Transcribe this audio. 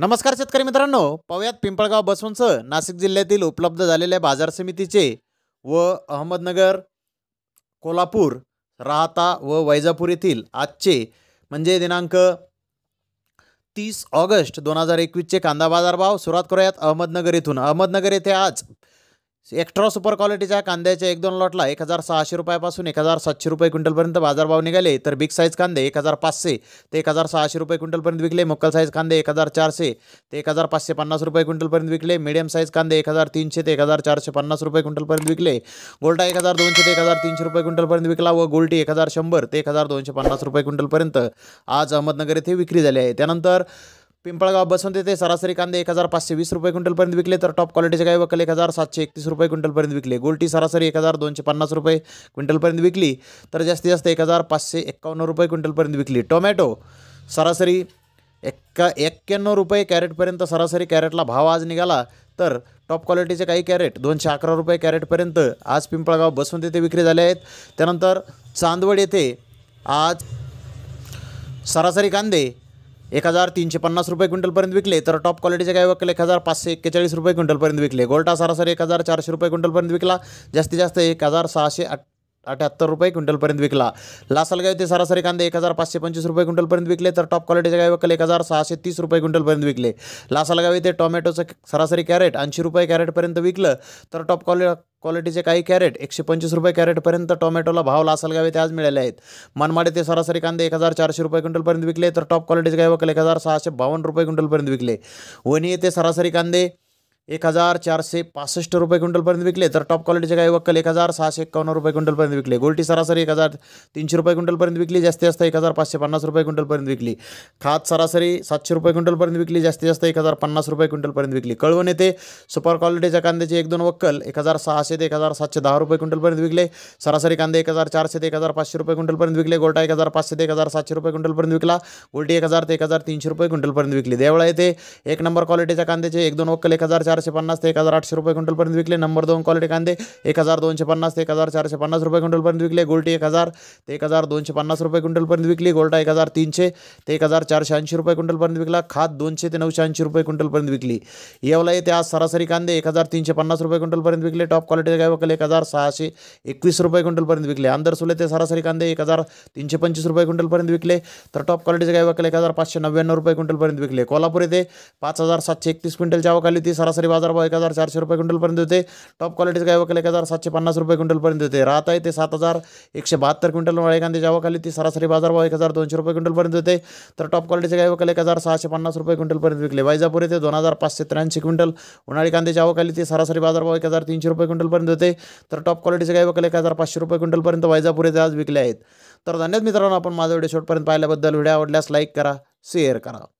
नमस्कार शेतकरी मित्रांनो पाहुयात पिंपळगाव बसवंसह नाशिक जिल्ह्यातील उपलब्ध झालेल्या बाजार समितीचे व अहमदनगर कोल्हापूर राहता व वैजापूर येथील आजचे म्हणजे दिनांक तीस ऑगस्ट दोन हजार एकवीसचे कांदा बाजारभाव सुरुवात करूयात अहमदनगर येथून अहमदनगर येथे आज एक्स्ट्रा सुपर क्वालिटीच्या कांद्याच्या एक दोन लॉटला एक हजार सहाशे रुपयापासून एक हजार सातशे रुपये क्विंटलपर्यंत बाजारभाव निघाले तर बिग साईज कांदे एक हजार पाचशे ते एक हजार सहाशे रुपये क्विंटलपर्यंत विकले मुक्कल साईज कांदे एक हजार चारशे ते एक हजार पाचशे पन्नास रुपये क्विंटलपर्यंत विकले मीडियम साईज कांदे एक हजार तीनशे ते एक हजार चारशे पन्नास रुपये क्विंटलपर्यंत विकले गोल्टा एक हजार दोनशे ते एक हजार तीनशे रुपये क्विंटलपर्यंत विकला व गोल्टी एक हजार शंभर ते एक हजार दोनशे पन्नास रुपये क्विंटलपर्यंत आज अहमदनगर येथे विक्री झाली आहे त्यानंतर पिंपळगाव बसून येथे सरासरी कांदे एक हजार पाचशे वीस रुपये क्विंटलपर्यंत विकले तर टॉप क्वालिटीचे काही वकल एक हजार सातशे एकतीस रुपये क्विंटलपर्यंत विकले गोल्टी सरासरी एक हजार दोनशे पन्नास रुपये क्विंटलपर्यंत विकली तर जास्तीत जास्त एक हजार पाचशे एक्कावन्न रुपये क्विंटलपर्यंत विकली टोमॅटो सरासरी एक्का एक्क्याण्णव रुपये कॅरेटपर्यंत सरासरी कॅरेटला भाव आज निघाला तर टॉप क्वालिटीचे काही कॅरेट दोनशे अकरा रुपये कॅरेटपर्यंत आज पिंपळगाव बसवंत येथे विक्री झाले आहेत त्यानंतर चांदवड येथे आज सरासरी कांदे एक हजार तीनशे पन्नास रुपये क्विंटलपर्यंत विकले तर टॉप क्वालिटीचे काय वकील एक हजार पाचशे एक्केचाळीस रुपये क्विंटलपर्यंत विकले गोल्टा सरासरी एक हजार चारशे रुपये क्विंटलपर्यंत विकला जास्तीत जास्त एक हजार सहाशे अठ अठ्याहत्तर रुपये क्विंटलपर्यंत विकला लासलगाव येथे सरासरी कांदे एक हजार पाचशे पंचवीस रुपये क्विंटलपर्यंत विकले तर टॉप क्वालिटीचे काय वकल एक हजार सहाशे तीस रुपये क्विंटलपर्यंत विकले लासलगाव येथे टोमॅटोचं सरासरी कॅरेट ऐंशी रुपये कॅरेटपर्यंत विकलं तर टॉप क्वालि क्वालिटीचे काही कॅरेट एकशे पंचवीस रुपये कॅरेटपर्यंत टोमॅटोला भाव लासलगाव येथे आज मिळाले आहेत मनमाड येथे सरासरी कांदे एक हजार चारशे रुपये क्विंटलपर्यंत विकले तर टॉप क्वालिटीचे काय वकल एक हजार सहाशे बावन्न रुपये क्विंटलपर्यंत विकले वणी येथे सरासरी कांदे एक हजार चारशे पासष्ट रुपये क्विंटलपर्यंत विकले तर टॉप क्वालिटीचे काही वक्कल एक हजार सहाशे एकावन्न रुपये क्विंटलपर्यंत विकले गोल्टी सरासरी एक हजार तीनशे रुपये क्विंटलपर्यंत विकली जास्ती जास्त एक हजार पाचशे पन्नास रुपये क्विंटलपर्यंत विकली खात सरासरी सातशे रुपये क्विंटलपर्यंत विकली जास्तीत जास्त एक हजार पन्नास रुपये क्विंटलपर्यंत विकली कळवण येते सुपर क्वालिटीच्या कांद्याचे एक दोन वक्कल एक हजार सहाशे ते एक हजार सातशे दहा रुपये क्विंटलपर्यंत विकले सरासरी कांदे एक हजार चारशे ते एक हजार पाचशे रुपये क्विंटलपर्यंत विकले गोल्टा एक हजार पाचशे ते एक हजार सातशे रुपये क्विंटलपर्यंत विकला गोल्टी एक हजार ते एक हजार तीनशे रुपये क्विंटलपर्यंत विकली देवळा येते एक नंबर क्वालिटीच्या कांद्याचे एक दोन वक्कल एक हजार चार चारशे पन्नास ते एक हजार आठशे रुपये क्विंटलपर्यंत विकले नंबर दोन क्वालिटी कांदे एक हजार दोनशे पन्नास ते एक हजार चारशे पन्नास रुपये क्विंटलपर्यंत विकले गोल्टी एक हजार ते एक हजार दोनशे पन्नास रुपये क्विंटलपर्यंत विकली गोल्टा एक हजार तीनशे ते एक हजार चारशे ऐंशी रुपये क्विंटलपर्यंत विकला खात दोनशे ते नऊशे ऐंशी रुपये क्विंटलपर्यंत विकली येवला येते आज सरासरी कांदे एक हजार तीनशे पन्नास रुपये क्विंटलपर्यंत विकले टॉप क्वालिटीचे काय वकल एक हजार सहाशे एकवीस रुपये क्विंटलपर्यंत विकले अंदर सुले ते सरासरी कांदे एक हजार तीनशे पंचवीस रुपये क्विंटलपर्यंत विकले तर टॉप क्वालिटीचे काय वकल एक हजार पाचशे नव्याण्णव रुपये क्विंटलपर्यंत विकले कोल्हापूर येथे पाच हजार सातशे एकतीस क्विंटलच्या आवकाली ती सरासरी सरासरी बाजारभाव एक हजार चारशे रुपये क्विंटलपर्यंत होते टॉप क्वालिटीचे काय एक हजार सातशे पन्नास रुपये क्विंटलपर्यंत होते राहत आहे ते सात हजार एकशे बहात्तर क्विंटल वाळे कांद्याच्या ती सरासरी बाजारभाव एक हजार दोनशे रुपये क्विंटलपर्यंत होते तर टॉप क्वालिटीचे काय एक हजार सहाशे पन्नास रुपये क्विंटलपर्यंत विकले वैजापूर येथे दोन हजार पाचशे त्र्याऐंशी क्विंटल उन्हाळी कांद्याच्या आवकाली ती सरासरी बाजारभाव एक हजार तीनशे रुपये क्विंटलपर्यंत होते तर टॉप क्वालिटीचे काय वकील एक हजार पाचशे रुपये क्विंटलपर्यंत वैजापूर येथे आज विकले आहेत तर धन्यवाद मित्रांनो आपण माझा व्हिडिओ शेवटपर्यंत पाहिल्याबद्दल व्हिडिओ आवडल्यास लाईक करा शेअर करा